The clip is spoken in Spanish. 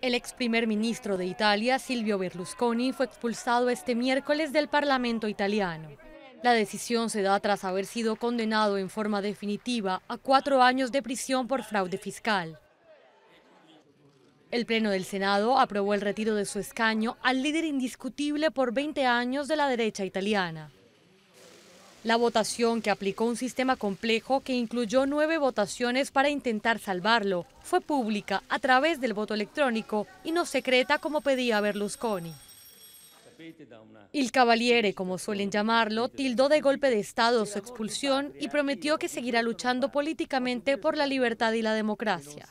El ex primer ministro de Italia, Silvio Berlusconi, fue expulsado este miércoles del Parlamento italiano. La decisión se da tras haber sido condenado en forma definitiva a cuatro años de prisión por fraude fiscal. El Pleno del Senado aprobó el retiro de su escaño al líder indiscutible por 20 años de la derecha italiana. La votación, que aplicó un sistema complejo que incluyó nueve votaciones para intentar salvarlo, fue pública a través del voto electrónico y no secreta como pedía Berlusconi. El Cavaliere, como suelen llamarlo, tildó de golpe de Estado su expulsión y prometió que seguirá luchando políticamente por la libertad y la democracia.